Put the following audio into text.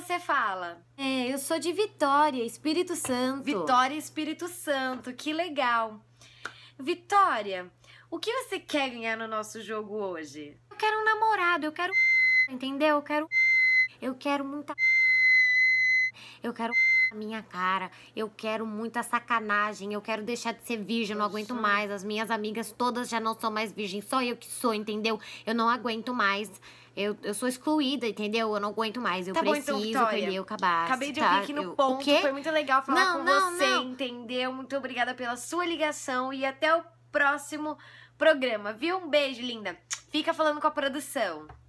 você fala? É, eu sou de Vitória, Espírito Santo. Vitória, Espírito Santo, que legal. Vitória, o que você quer ganhar no nosso jogo hoje? Eu quero um namorado, eu quero. Entendeu? Eu quero. Eu quero muita. Eu quero minha cara, eu quero muita sacanagem, eu quero deixar de ser virgem, eu não aguento mais. As minhas amigas todas já não são mais virgem, só eu que sou, entendeu? Eu não aguento mais. Eu, eu sou excluída, entendeu? Eu não aguento mais. Eu tá preciso bom, então, perder o cabaço. Acabei de tá? ouvir aqui no eu, ponto. Foi muito legal falar não, com não, você, não. entendeu? Muito obrigada pela sua ligação e até o próximo programa, viu? Um beijo, linda. Fica falando com a produção.